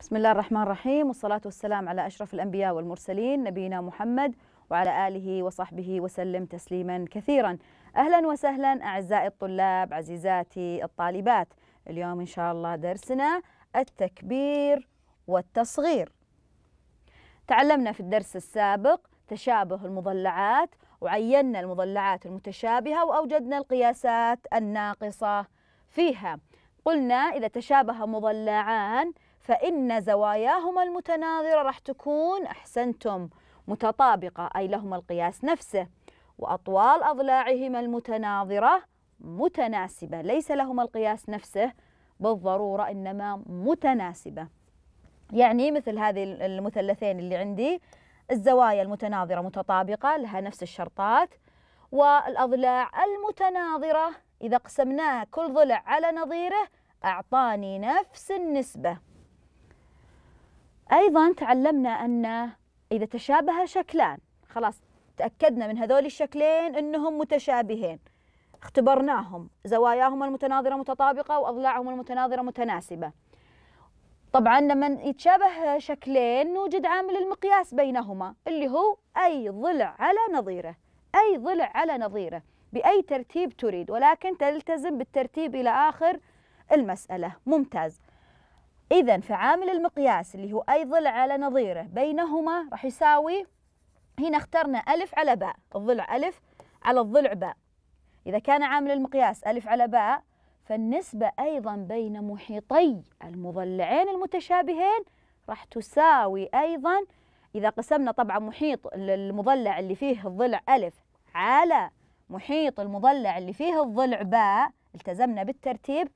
بسم الله الرحمن الرحيم والصلاة والسلام على أشرف الأنبياء والمرسلين نبينا محمد وعلى آله وصحبه وسلم تسليما كثيرا أهلا وسهلا أعزائي الطلاب عزيزاتي الطالبات اليوم إن شاء الله درسنا التكبير والتصغير تعلمنا في الدرس السابق تشابه المضلعات وعينا المضلعات المتشابهة وأوجدنا القياسات الناقصة فيها قلنا إذا تشابه مضلعان فإن زواياهما المتناظرة راح تكون أحسنتم متطابقة أي لهما القياس نفسه وأطوال أضلاعهما المتناظرة متناسبة ليس لهما القياس نفسه بالضرورة إنما متناسبة يعني مثل هذه المثلثين اللي عندي الزوايا المتناظرة متطابقة لها نفس الشرطات والأضلاع المتناظرة إذا قسمناها كل ضلع على نظيره أعطاني نفس النسبة أيضا تعلمنا أن إذا تشابه شكلان خلاص تأكدنا من هذول الشكلين أنهم متشابهين اختبرناهم زواياهم المتناظرة متطابقة وأضلاعهم المتناظرة متناسبة طبعا لما يتشابه شكلين نوجد عامل المقياس بينهما اللي هو أي ضلع على نظيره أي ضلع على نظيره بأي ترتيب تريد ولكن تلتزم بالترتيب إلى آخر المسألة ممتاز إذا فعامل المقياس اللي هو أي ضلع على نظيره بينهما راح يساوي هنا اخترنا ألف على باء الضلع ألف على الضلع باء إذا كان عامل المقياس ألف على باء فالنسبة أيضا بين محيطي المضلعين المتشابهين راح تساوي أيضا إذا قسمنا طبعا محيط المضلع اللي فيه الضلع ألف على محيط المضلع اللي فيه الضلع باء التزمنا بالترتيب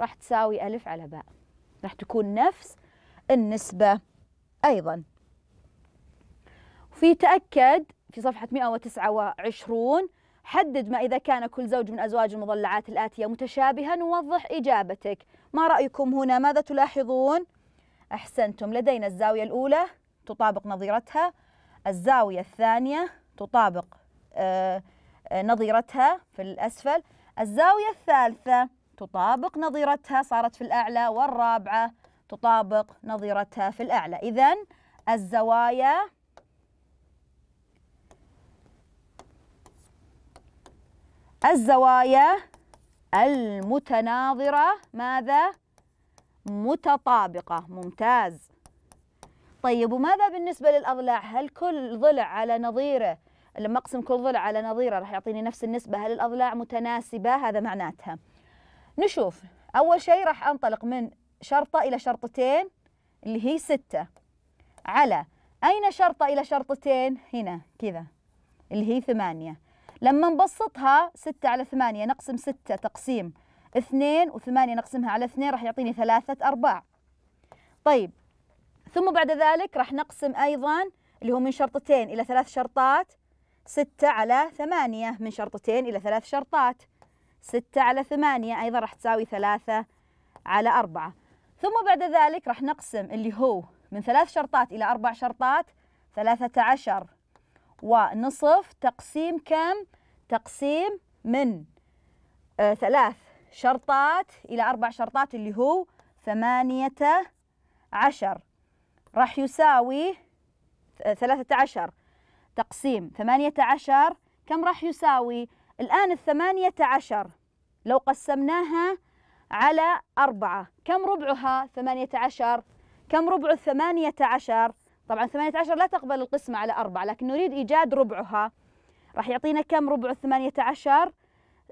راح تساوي ألف على باء راح تكون نفس النسبة أيضا في تأكد في صفحة 129 حدد ما إذا كان كل زوج من أزواج المضلعات الآتية متشابها ووضح إجابتك ما رأيكم هنا ماذا تلاحظون؟ أحسنتم لدينا الزاوية الأولى تطابق نظيرتها الزاوية الثانية تطابق آه، آه، نظيرتها في الأسفل الزاوية الثالثة تطابق نظيرتها صارت في الأعلى والرابعة تطابق نظيرتها في الأعلى إذا الزوايا الزوايا المتناظرة ماذا؟ متطابقة ممتاز طيب وماذا بالنسبة للأضلاع؟ هل كل ضلع على نظيره لما أقسم كل ضلع على نظيره راح يعطيني نفس النسبة هل الأضلاع متناسبة؟ هذا معناتها نشوف أول شيء راح أنطلق من شرطة إلى شرطتين اللي هي ستة على أين شرطة إلى شرطتين هنا كذا اللي هي ثمانية لما نبسطها ستة على ثمانية نقسم ستة تقسيم اثنين وثمانية نقسمها على اثنين راح يعطيني ثلاثة أرباع طيب ثم بعد ذلك راح نقسم أيضا اللي هو من شرطتين إلى ثلاث شرطات ستة على ثمانية من شرطتين إلى ثلاث شرطات ستة على ثمانية أيضا راح تساوي ثلاثة على أربعة ثم بعد ذلك راح نقسم اللي هو من ثلاث شرطات إلى أربع شرطات 13 ونصف تقسيم كم؟ تقسيم من آه ثلاث شرطات إلى أربع شرطات اللي هو ثمانية عشر راح يساوي ثلاثة عشر تقسيم ثمانية عشر كم راح يساوي الآن الثمانية عشر لو قسمناها على أربعة كم ربعها ثمانية عشر كم ربع الثمانية عشر طبعا ثمانية عشر لا تقبل القسمة على أربعة لكن نريد إيجاد ربعها راح يعطينا كم ربع الثمانية عشر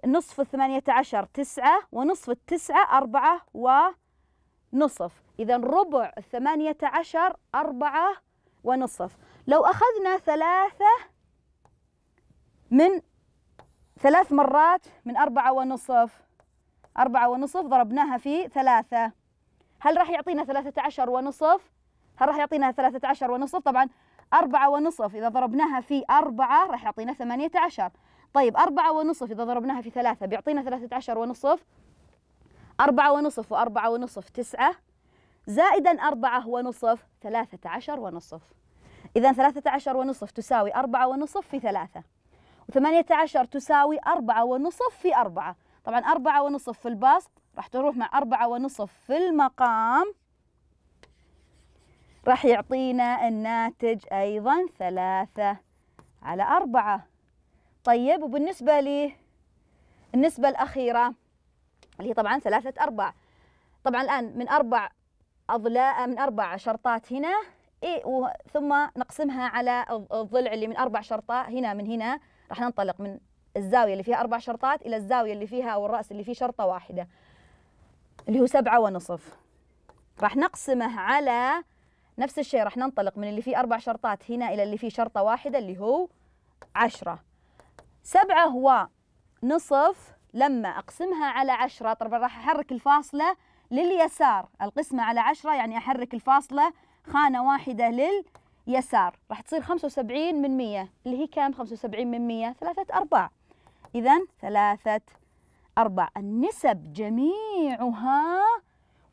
نصف الثمانية عشر تسعة ونصف التسعة أربعة ونصف إذا ربع الثمانية عشر أربعة ونصف لو أخذنا ثلاثة من ثلاث مرات من أربعة ونصف أربعة ونصف ضربناها في ثلاثة هل راح يعطينا ثلاثة عشر ونصف؟ هل راح يعطينا ثلاثة عشر ونصف؟ طبعا أربعة ونصف إذا ضربناها في أربعة راح يعطينا ثمانية عشر طيب أربعة ونصف إذا ضربناها في ثلاثة بيعطينا ثلاثة عشر ونصف أربعة ونصف وأربعة ونصف تسعة زائدا أربعة ونصف ثلاثة عشر ونصف إذا ثلاثة عشر ونصف تساوي أربعة ونصف في ثلاثة و18 تساوي 4 ونصف في 4 طبعا 4 ونصف في البسط راح تروح مع 4 ونصف في المقام راح يعطينا الناتج أيضا 3 على 4 طيب وبالنسبة لي النسبة الأخيرة اللي هي طبعا ثلاثة أرباع طبعا الآن من أربع أضلاع من أربع شرطات هنا إيه ثم نقسمها على الضلع اللي من أربع شرطات هنا من هنا راح ننطلق من الزاوية اللي فيها أربع شرطات إلى الزاوية اللي فيها أو الرأس اللي فيه شرطة واحدة اللي هو سبعة ونصف راح نقسمه على نفس الشيء راح ننطلق من اللي فيه أربع شرطات هنا إلى اللي فيه شرطة واحدة اللي هو عشرة سبعة هو نصف لما أقسمها على عشرة طبعا راح أحرك الفاصلة لليسار القسمة على عشرة يعني أحرك الفاصلة خانة واحدة لل يسار راح تصير 75 من 100 اللي هي كم 75 من 100 ثلاثة أرباع إذا ثلاثة أرباع النسب جميعها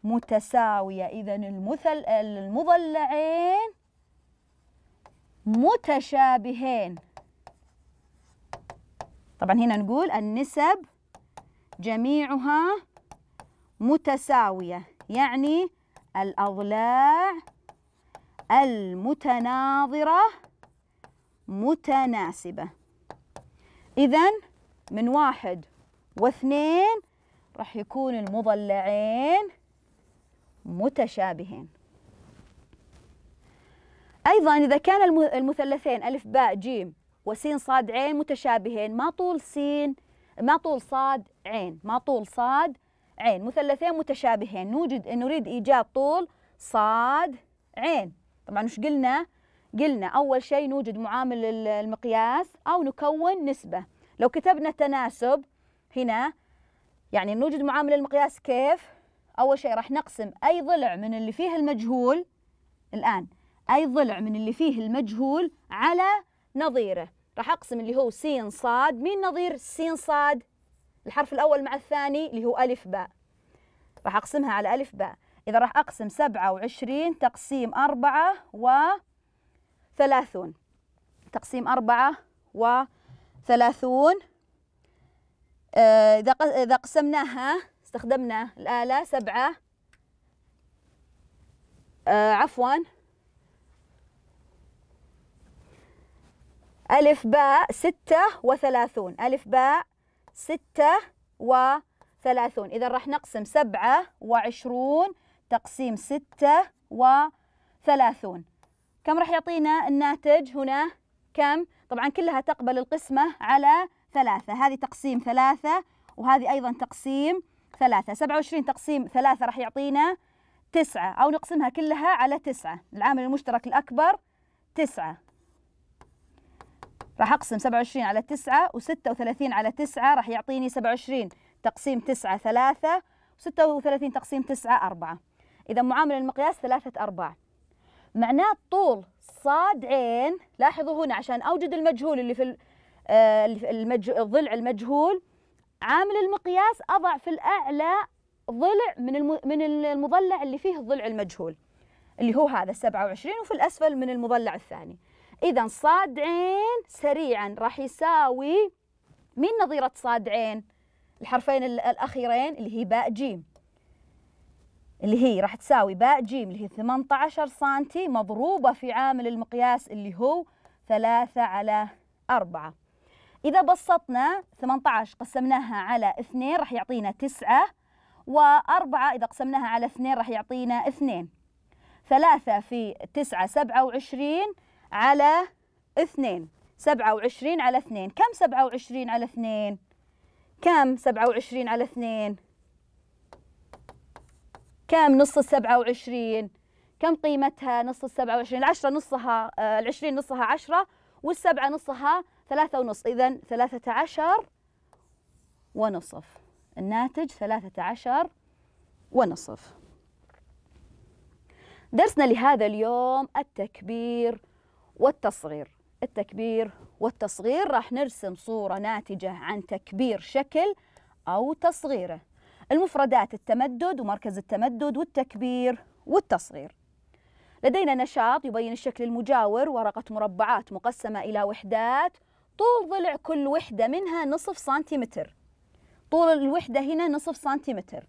متساوية إذا المثل المضلعين متشابهين طبعا هنا نقول النسب جميعها متساوية يعني الأضلاع المتناظرة متناسبة إذا من واحد واثنين راح يكون المضلعين متشابهين أيضا إذا كان المثلثين ألف باء جيم وسين صاد عين متشابهين ما طول سين ما طول صاد عين ما طول صاد عين مثلثين متشابهين نوجد نريد إيجاد طول صاد عين طبعا وش قلنا قلنا أول شيء نوجد معامل المقياس أو نكون نسبة لو كتبنا تناسب هنا يعني نوجد معامل المقياس كيف أول شيء راح نقسم أي ضلع من اللي فيه المجهول الآن أي ضلع من اللي فيه المجهول على نظيره راح أقسم اللي هو س ص مين نظير س ص الحرف الأول مع الثاني اللي هو ألف باء راح أقسمها على ألف باء إذا راح أقسم سبعة وعشرين تقسيم أربعة وثلاثون تقسيم أربعة وثلاثون آه، إذا إذا قسمناها استخدمنا الآلة سبعة آه، عفوا ألف باء ستة وثلاثون ألف باء ستة وثلاثون إذا راح نقسم سبعة وعشرون تقسيم ستة وثلاثون كم راح يعطينا الناتج هنا كم طبعا كلها تقبل القسمة على ثلاثة هذه تقسيم ثلاثة وهذه أيضا تقسيم ثلاثة سبعة وعشرين تقسيم ثلاثة راح يعطينا تسعة أو نقسمها كلها على تسعة العامل المشترك الأكبر تسعة راح أقسم سبعة وعشرين على تسعة وستة وثلاثين على تسعة راح يعطيني سبعة وعشرين تقسيم تسعة ثلاثة وستة وثلاثين تقسيم تسعة أربعة إذا معامل المقياس ثلاثة أرباع معناه طول صاد عين لاحظوا هنا عشان أوجد المجهول اللي في آه، المج... الضلع المجهول عامل المقياس أضع في الأعلى ضلع من الم... من المضلع اللي فيه الضلع المجهول اللي هو هذا 27 وفي الأسفل من المضلع الثاني إذا صاد عين سريعا راح يساوي مين نظيرة صاد عين؟ الحرفين الأخيرين اللي هي باء جيم اللي هي راح تساوي باء جيم اللي هي 18 سم مضروبة في عامل المقياس اللي هو 3 على 4 إذا بسطنا 18 قسمناها على 2 راح يعطينا 9 و4 إذا قسمناها على 2 راح يعطينا 2 3 في 9 27 على 2 27 على 2 كم 27 على 2 كم 27 على 2 كم نص السبعة وعشرين كم قيمتها نص السبعة وعشرين العشرة نصها آه، العشرين نصها عشرة والسبعة نصها ثلاثة ونص إذا ثلاثة عشر ونصف الناتج ثلاثة عشر ونصف درسنا لهذا اليوم التكبير والتصغير التكبير والتصغير راح نرسم صورة ناتجة عن تكبير شكل أو تصغيره المفردات التمدد ومركز التمدد والتكبير والتصغير لدينا نشاط يبين الشكل المجاور ورقة مربعات مقسمة إلى وحدات طول ضلع كل وحدة منها نصف سنتيمتر طول الوحدة هنا نصف سنتيمتر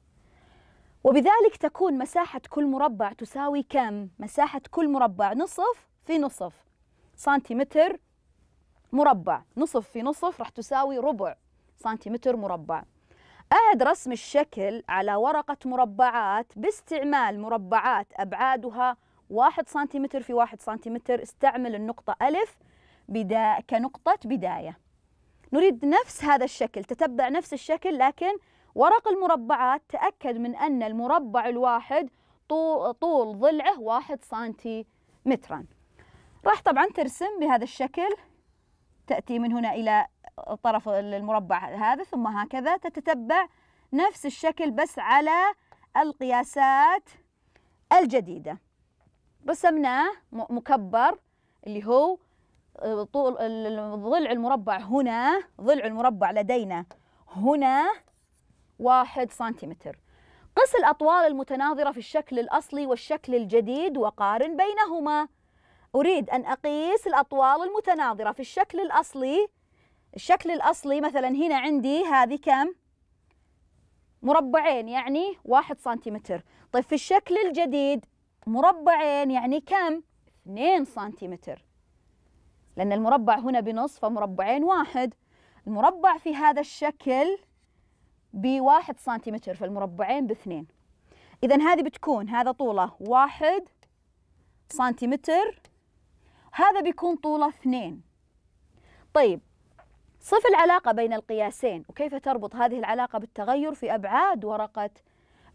وبذلك تكون مساحة كل مربع تساوي كم؟ مساحة كل مربع نصف في نصف سنتيمتر مربع نصف في نصف راح تساوي ربع سنتيمتر مربع أعد رسم الشكل على ورقة مربعات باستعمال مربعات أبعادها واحد سنتيمتر في واحد سنتيمتر استعمل النقطة ألف بدا كنقطة بداية نريد نفس هذا الشكل تتبع نفس الشكل لكن ورق المربعات تأكد من أن المربع الواحد طول, طول ضلعه واحد سنتيمترا راح طبعا ترسم بهذا الشكل تأتي من هنا إلى الطرف المربع هذا ثم هكذا تتتبع نفس الشكل بس على القياسات الجديدة رسمناه مكبر اللي هو آه، طول الضلع المربع هنا ضلع المربع لدينا هنا واحد سنتيمتر قس الأطوال المتناظرة في الشكل الأصلي والشكل الجديد وقارن بينهما أريد أن أقيس الأطوال المتناظرة في الشكل الأصلي الشكل الأصلي مثلا هنا عندي هذه كم؟ مربعين يعني واحد سنتيمتر طيب في الشكل الجديد مربعين يعني كم؟ اثنين سنتيمتر لأن المربع هنا بنص فمربعين واحد المربع في هذا الشكل بواحد سنتيمتر فالمربعين باثنين إذا هذه بتكون هذا طوله واحد سنتيمتر هذا بيكون طوله اثنين طيب صف العلاقة بين القياسين وكيف تربط هذه العلاقة بالتغير في أبعاد ورقة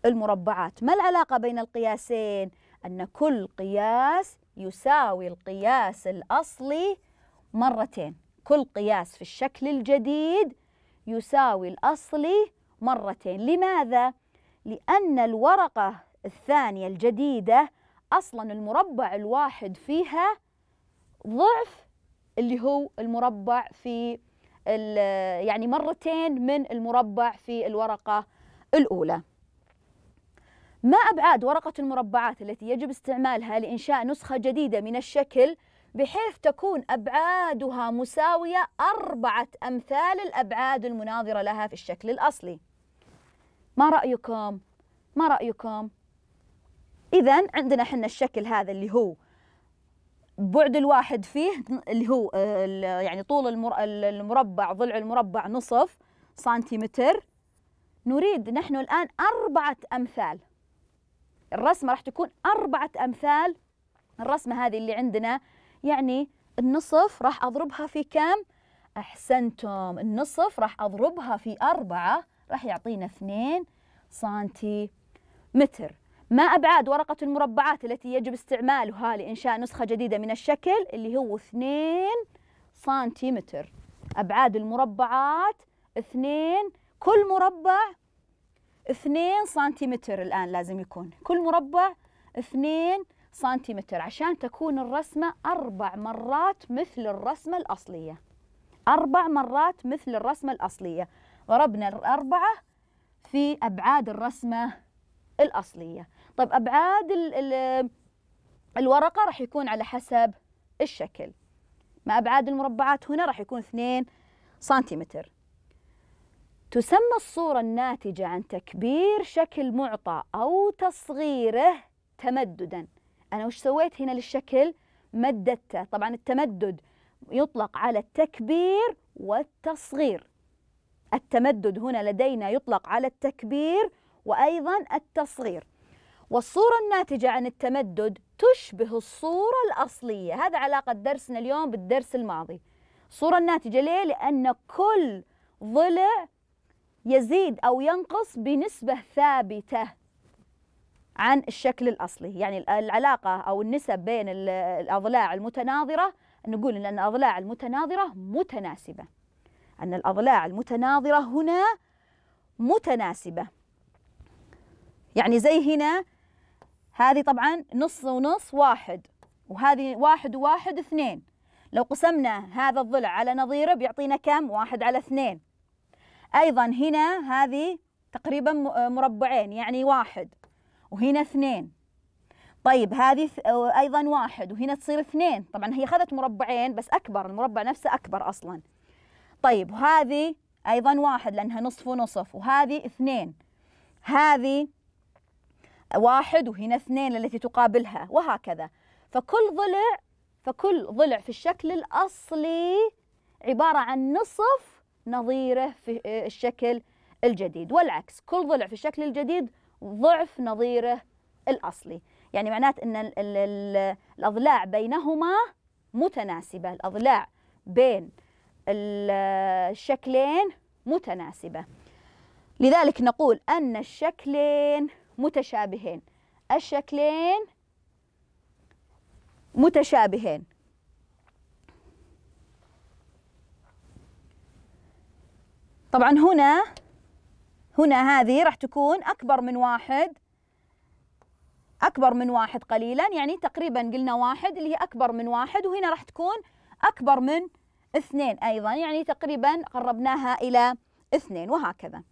المربعات ما العلاقة بين القياسين؟ أن كل قياس يساوي القياس الأصلي مرتين كل قياس في الشكل الجديد يساوي الأصلي مرتين لماذا؟ لأن الورقة الثانية الجديدة أصلا المربع الواحد فيها ضعف اللي هو المربع في يعني مرتين من المربع في الورقة الأولى ما أبعاد ورقة المربعات التي يجب استعمالها لإنشاء نسخة جديدة من الشكل بحيث تكون أبعادها مساوية أربعة أمثال الأبعاد المناظرة لها في الشكل الأصلي ما رأيكم؟ ما رأيكم؟ إذا عندنا حنا الشكل هذا اللي هو بعد الواحد فيه اللي هو آه، يعني طول المربع ضلع المربع نصف سنتيمتر نريد نحن الآن أربعة أمثال الرسمة راح تكون أربعة أمثال الرسمة هذه اللي عندنا يعني النصف راح أضربها في كم؟ أحسنتم النصف راح أضربها في أربعة راح يعطينا اثنين سنتيمتر ما أبعاد ورقة المربعات التي يجب استعمالها لإنشاء نسخة جديدة من الشكل اللي هو 2 سنتيمتر أبعاد المربعات 2 كل مربع 2 سنتيمتر الآن لازم يكون كل مربع 2 سنتيمتر عشان تكون الرسمة أربع مرات مثل الرسمة الأصلية أربع مرات مثل الرسمة الأصلية ضربنا الأربعة في أبعاد الرسمة الأصلية طيب أبعاد الـ الـ الورقة راح يكون على حسب الشكل ما أبعاد المربعات هنا راح يكون 2 سنتيمتر تسمى الصورة الناتجة عن تكبير شكل معطى أو تصغيره تمددا أنا وش سويت هنا للشكل مددته طبعا التمدد يطلق على التكبير والتصغير التمدد هنا لدينا يطلق على التكبير وأيضا التصغير والصورة الناتجة عن التمدد تشبه الصورة الأصلية هذا علاقة درسنا اليوم بالدرس الماضي الصورة الناتجة ليه؟ لأن كل ضلع يزيد أو ينقص بنسبة ثابتة عن الشكل الأصلي يعني العلاقة أو النسب بين الأضلاع المتناظرة نقول أن الأضلاع المتناظرة متناسبة أن الأضلاع المتناظرة هنا متناسبة يعني زي هنا هذه طبعا نص ونص واحد وهذه واحد وواحد اثنين لو قسمنا هذا الضلع على نظيره بيعطينا كم واحد على اثنين أيضا هنا هذه تقريبا مربعين يعني واحد وهنا اثنين طيب هذه أيضا واحد وهنا تصير اثنين طبعا هي أخذت مربعين بس أكبر المربع نفسه أكبر أصلا طيب وهذه أيضا واحد لأنها نصف ونصف وهذه اثنين هذه واحد وهنا اثنين التي تقابلها وهكذا فكل ضلع فكل ضلع في الشكل الأصلي عبارة عن نصف نظيره في آه، الشكل الجديد والعكس كل ضلع في الشكل الجديد ضعف نظيره الأصلي يعني معناته أن الأضلاع بينهما متناسبة الأضلاع بين آه، الشكلين متناسبة لذلك نقول أن الشكلين متشابهين الشكلين متشابهين طبعا هنا هنا هذه راح تكون أكبر من واحد أكبر من واحد قليلا يعني تقريبا قلنا واحد اللي هي أكبر من واحد وهنا راح تكون أكبر من اثنين أيضا يعني تقريبا قربناها إلى اثنين وهكذا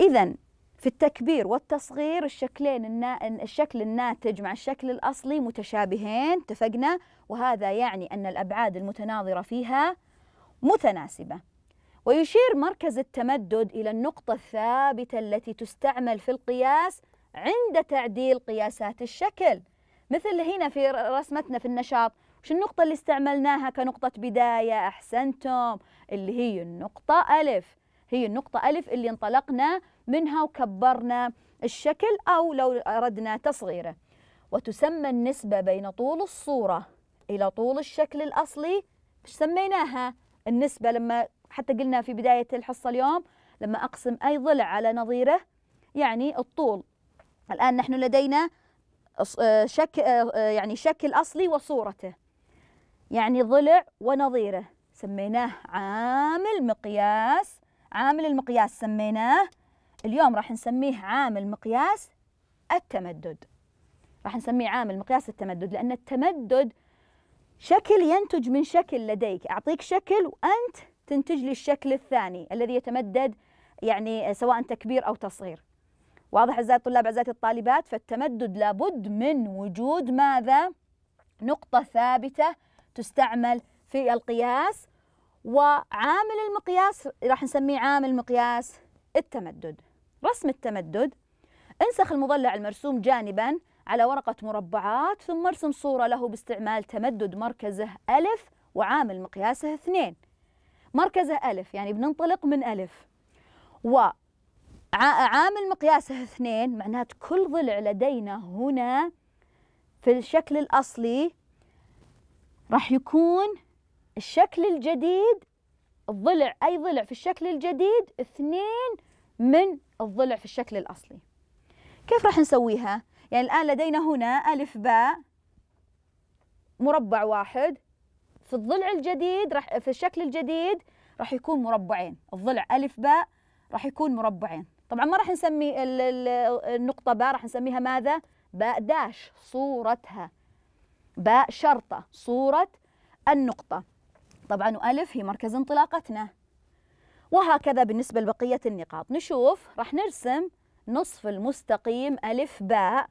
إذا في التكبير والتصغير الشكلين النا... الشكل الناتج مع الشكل الأصلي متشابهين اتفقنا وهذا يعني أن الأبعاد المتناظرة فيها متناسبة ويشير مركز التمدد إلى النقطة الثابتة التي تستعمل في القياس عند تعديل قياسات الشكل مثل هنا في رسمتنا في النشاط وش النقطة اللي استعملناها كنقطة بداية أحسنتم اللي هي النقطة ألف هي النقطة ألف اللي انطلقنا منها وكبرنا الشكل أو لو أردنا تصغيره وتسمى النسبة بين طول الصورة إلى طول الشكل الأصلي سميناها النسبة لما حتى قلنا في بداية الحصة اليوم لما أقسم أي ضلع على نظيره يعني الطول الآن نحن لدينا آه، شك آه، آه، يعني شكل أصلي وصورته يعني ضلع ونظيره سميناه عامل مقياس عامل المقياس سميناه اليوم راح نسميه عامل مقياس التمدد راح نسميه عامل مقياس التمدد لأن التمدد شكل ينتج من شكل لديك أعطيك شكل وأنت تنتج لي الشكل الثاني الذي يتمدد يعني سواء تكبير أو تصغير واضح أعزائي الطلاب أعزائي الطالبات فالتمدد لابد من وجود ماذا؟ نقطة ثابتة تستعمل في القياس وعامل المقياس راح نسميه عامل مقياس التمدد رسم التمدد انسخ المضلع المرسوم جانبا على ورقة مربعات ثم ارسم صورة له باستعمال تمدد مركزه ألف وعامل مقياسه اثنين مركزه ألف يعني بننطلق من ألف وعامل مقياسه اثنين معناته كل ضلع لدينا هنا في الشكل الأصلي راح يكون الشكل الجديد الضلع أي ضلع في الشكل الجديد اثنين من الضلع في الشكل الأصلي كيف راح نسويها؟ يعني الآن لدينا هنا ألف باء مربع واحد في الضلع الجديد راح في الشكل الجديد راح يكون مربعين الضلع ألف باء راح يكون مربعين طبعا ما راح نسمي النقطة باء راح نسميها ماذا؟ باء داش صورتها باء شرطة صورة النقطة طبعا وألف هي مركز انطلاقتنا وهكذا بالنسبة لبقية النقاط نشوف راح نرسم نصف المستقيم ألف باء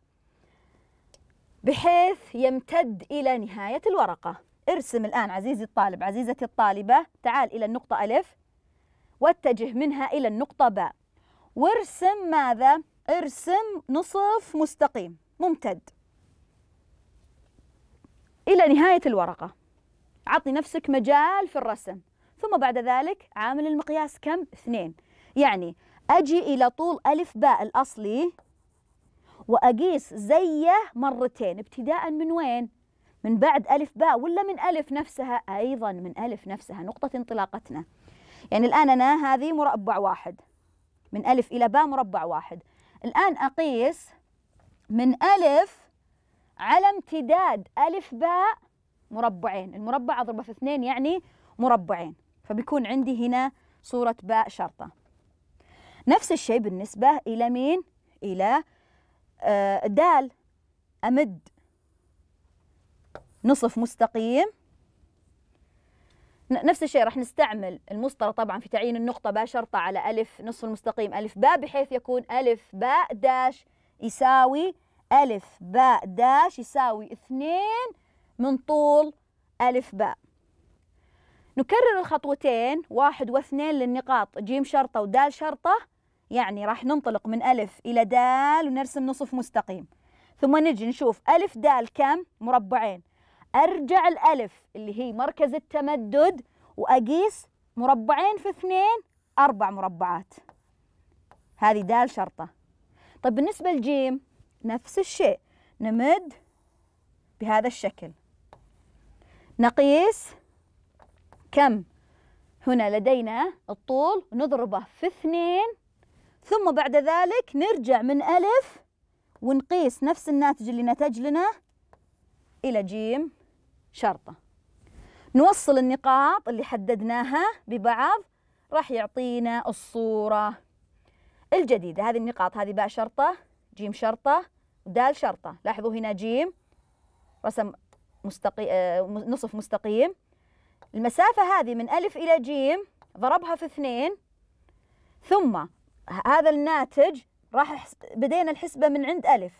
بحيث يمتد إلى نهاية الورقة ارسم الآن عزيزي الطالب عزيزتي الطالبة تعال إلى النقطة ألف واتجه منها إلى النقطة باء وارسم ماذا؟ ارسم نصف مستقيم ممتد إلى نهاية الورقة عطي نفسك مجال في الرسم ثم بعد ذلك عامل المقياس كم؟ اثنين يعني أجي إلى طول ألف باء الأصلي وأقيس زيه مرتين ابتداء من وين؟ من بعد ألف باء ولا من ألف نفسها؟ أيضا من ألف نفسها نقطة انطلاقتنا يعني الآن أنا هذه مربع واحد من ألف إلى باء مربع واحد الآن أقيس من ألف على امتداد ألف باء مربعين المربع أضربه في اثنين يعني مربعين فبيكون عندي هنا صورة باء شرطة نفس الشيء بالنسبة إلى مين؟ إلى آه، دال أمد نصف مستقيم نفس الشيء راح نستعمل المسطرة طبعا في تعيين النقطة باء شرطة على ألف نصف المستقيم ألف باء بحيث يكون ألف باء داش يساوي ألف باء داش يساوي اثنين من طول ألف باء نكرر الخطوتين واحد واثنين للنقاط جيم شرطة ودال شرطة يعني راح ننطلق من ألف إلى دال ونرسم نصف مستقيم ثم نجي نشوف ألف دال كم مربعين أرجع الألف اللي هي مركز التمدد وأقيس مربعين في اثنين أربع مربعات هذه دال شرطة طيب بالنسبة للجيم نفس الشيء نمد بهذا الشكل نقيس كم هنا لدينا الطول نضربه في اثنين ثم بعد ذلك نرجع من ألف ونقيس نفس الناتج اللي نتج لنا إلى جيم شرطة نوصل النقاط اللي حددناها ببعض راح يعطينا الصورة الجديدة هذه النقاط هذه باء شرطة جيم شرطة دال شرطة لاحظوا هنا جيم رسم مستقي... آه، نصف مستقيم المسافة هذه من ألف إلى جيم ضربها في اثنين ثم هذا الناتج راح بدينا الحسبة من عند ألف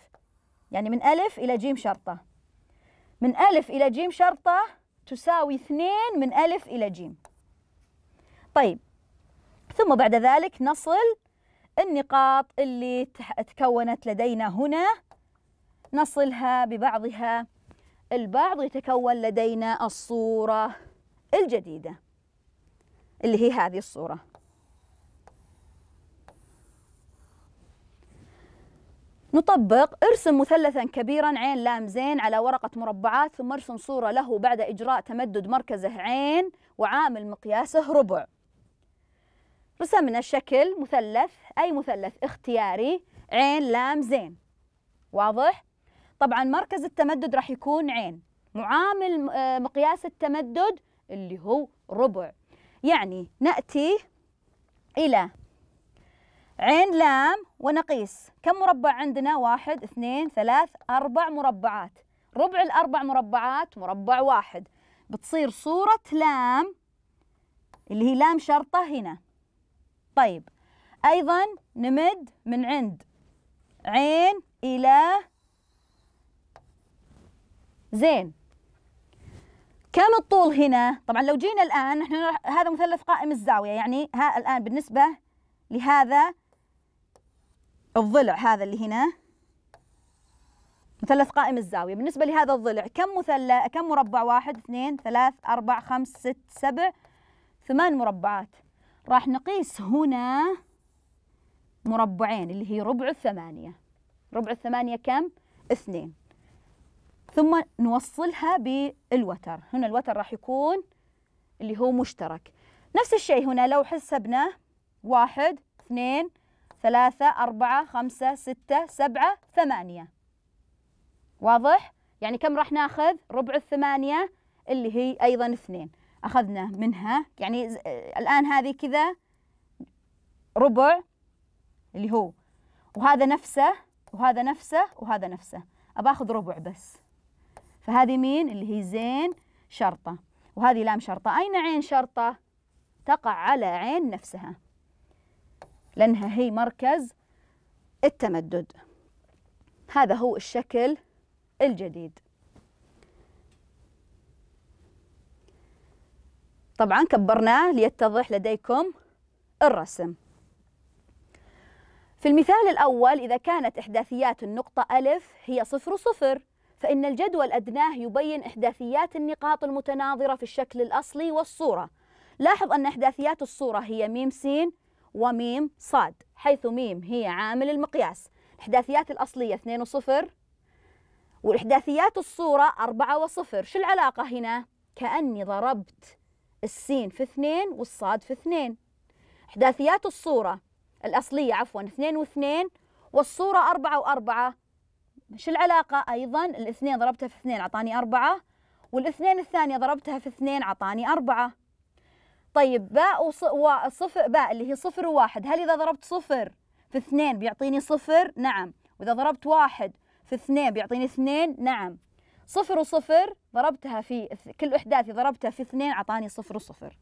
يعني من ألف إلى جيم شرطة من ألف إلى جيم شرطة تساوي اثنين من ألف إلى جيم طيب ثم بعد ذلك نصل النقاط اللي تكونت لدينا هنا نصلها ببعضها البعض يتكون لدينا الصورة الجديدة اللي هي هذه الصورة نطبق ارسم مثلثا كبيرا عين لام زين على ورقة مربعات ثم ارسم صورة له بعد إجراء تمدد مركزه عين وعامل مقياسه ربع رسمنا شكل مثلث أي مثلث اختياري عين لام زين واضح؟ طبعا مركز التمدد راح يكون عين معامل آه، مقياس التمدد اللي هو ربع يعني نأتي إلى عين لام ونقيس كم مربع عندنا واحد اثنين ثلاث أربع مربعات ربع الأربع مربعات مربع واحد بتصير صورة لام اللي هي لام شرطة هنا طيب أيضا نمد من عند عين إلى زين كم الطول هنا طبعا لو جينا الآن نحن هذا مثلث قائم الزاوية يعني ها الآن بالنسبة لهذا الضلع هذا اللي هنا مثلث قائم الزاوية بالنسبة لهذا الضلع كم مثلث كم مربع واحد اثنين ثلاث أربع خمس ست سبع ثمان مربعات راح نقيس هنا مربعين اللي هي ربع الثمانية ربع الثمانية كم؟ اثنين ثم نوصلها بالوتر هنا الوتر راح يكون اللي هو مشترك نفس الشيء هنا لو حسبناه واحد اثنين ثلاثة أربعة خمسة ستة سبعة ثمانية واضح؟ يعني كم راح ناخذ؟ ربع الثمانية اللي هي أيضا اثنين أخذنا منها يعني الآن هذه كذا ربع اللي هو وهذا نفسه وهذا نفسه وهذا نفسه أباخذ ربع بس فهذه مين اللي هي زين شرطة وهذه لام شرطة أين عين شرطة تقع على عين نفسها لأنها هي مركز التمدد هذا هو الشكل الجديد طبعا كبرناه ليتضح لديكم الرسم في المثال الأول إذا كانت إحداثيات النقطة ألف هي صفر وصفر فإن الجدول أدناه يبين إحداثيات النقاط المتناظرة في الشكل الأصلي والصورة لاحظ أن إحداثيات الصورة هي ميم سين وميم صاد حيث ميم هي عامل المقياس إحداثيات الأصلية 2 وصفر والإحداثيات الصورة 4 وصفر شو العلاقة هنا؟ كأني ضربت السين في 2 والصاد في 2 إحداثيات الصورة الأصلية عفوا 2 و2 والصورة 4 و4 شو العلاقة أيضا الاثنين ضربتها في اثنين أعطاني أربعة والاثنين الثانية ضربتها في اثنين أعطاني أربعة طيب باء وصفر باء اللي هي صفر وواحد هل إذا ضربت صفر في اثنين بيعطيني صفر نعم وإذا ضربت واحد في اثنين بيعطيني اثنين نعم صفر وصفر ضربتها في كل إحداثي ضربتها في اثنين أعطاني صفر وصفر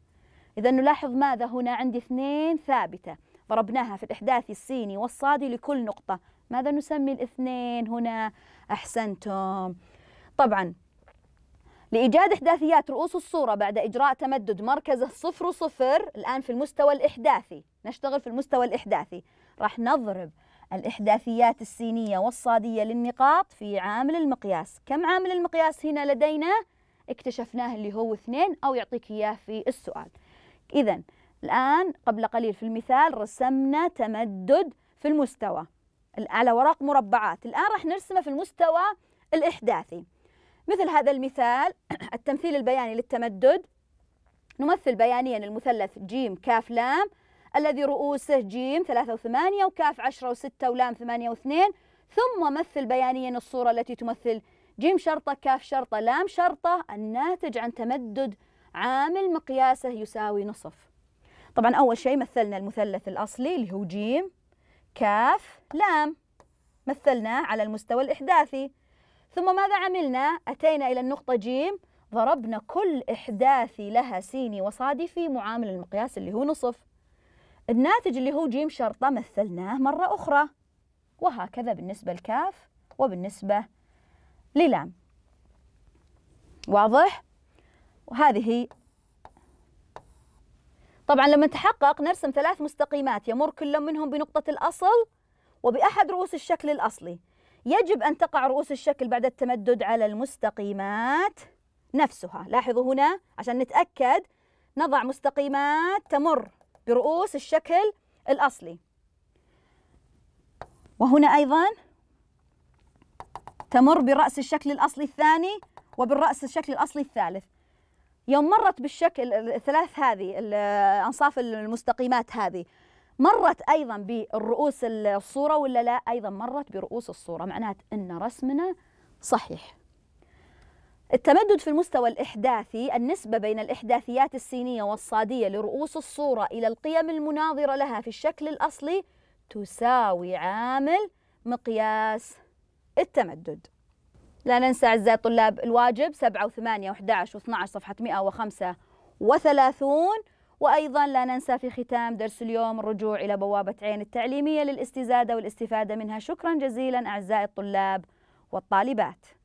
إذا نلاحظ ماذا هنا عندي اثنين ثابتة ضربناها في الإحداثي السيني والصادي لكل نقطة ماذا نسمي الاثنين هنا أحسنتم طبعا لإيجاد إحداثيات رؤوس الصورة بعد إجراء تمدد مركزه صفر صفر الآن في المستوى الإحداثي نشتغل في المستوى الإحداثي راح نضرب الإحداثيات السينية والصادية للنقاط في عامل المقياس كم عامل المقياس هنا لدينا؟ اكتشفناه اللي هو اثنين أو يعطيك إياه في السؤال إذا الآن قبل قليل في المثال رسمنا تمدد في المستوى على ورق مربعات الآن راح نرسمه في المستوى الإحداثي مثل هذا المثال التمثيل البياني للتمدد نمثل بيانيا المثلث جيم كاف لام الذي رؤوسه جيم ثلاثة وثمانية وكاف عشرة وستة ولام ثمانية واثنين ثم مثل بيانيا الصورة التي تمثل جيم شرطة كاف شرطة لام شرطة الناتج عن تمدد عامل مقياسه يساوي نصف طبعا أول شيء مثلنا المثلث الأصلي اللي هو جيم كاف لام مثلناه على المستوى الإحداثي ثم ماذا عملنا؟ أتينا إلى النقطة جيم ضربنا كل إحداثي لها سيني وصادي في معامل المقياس اللي هو نصف الناتج اللي هو جيم شرطة مثلناه مرة أخرى وهكذا بالنسبة لكاف وبالنسبة للام واضح؟ وهذه طبعا لما تحقق نرسم ثلاث مستقيمات يمر كل منهم بنقطة الأصل وبأحد رؤوس الشكل الأصلي يجب أن تقع رؤوس الشكل بعد التمدد على المستقيمات نفسها لاحظوا هنا عشان نتأكد نضع مستقيمات تمر برؤوس الشكل الأصلي وهنا أيضا تمر برأس الشكل الأصلي الثاني وبالرأس الشكل الأصلي الثالث يوم مرت بالشكل الثلاث هذه الأنصاف المستقيمات هذه مرت أيضا بالرؤوس الصورة ولا لا أيضا مرت برؤوس الصورة معناته أن رسمنا صحيح التمدد في المستوى الإحداثي النسبة بين الإحداثيات السينية والصادية لرؤوس الصورة إلى القيم المناظرة لها في الشكل الأصلي تساوي عامل مقياس التمدد لا ننسى أعزائي الطلاب الواجب 7 و8 و11 و12 صفحة 135 وأيضا لا ننسى في ختام درس اليوم الرجوع إلى بوابة عين التعليمية للاستزادة والاستفادة منها شكرا جزيلا أعزائي الطلاب والطالبات